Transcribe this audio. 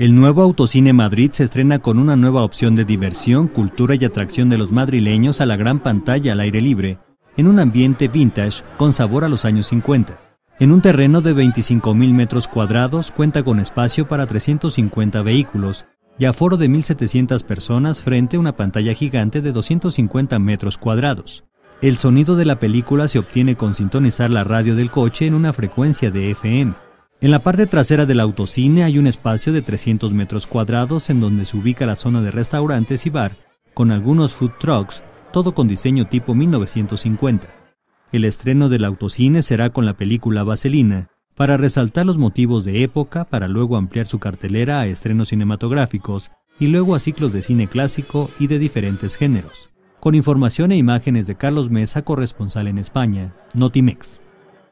El nuevo Autocine Madrid se estrena con una nueva opción de diversión, cultura y atracción de los madrileños a la gran pantalla al aire libre, en un ambiente vintage con sabor a los años 50. En un terreno de 25.000 metros cuadrados cuenta con espacio para 350 vehículos y aforo de 1.700 personas frente a una pantalla gigante de 250 metros cuadrados. El sonido de la película se obtiene con sintonizar la radio del coche en una frecuencia de FM. En la parte trasera del autocine hay un espacio de 300 metros cuadrados en donde se ubica la zona de restaurantes y bar, con algunos food trucks, todo con diseño tipo 1950. El estreno del autocine será con la película Vaselina, para resaltar los motivos de época para luego ampliar su cartelera a estrenos cinematográficos y luego a ciclos de cine clásico y de diferentes géneros. Con información e imágenes de Carlos Mesa, corresponsal en España, Notimex.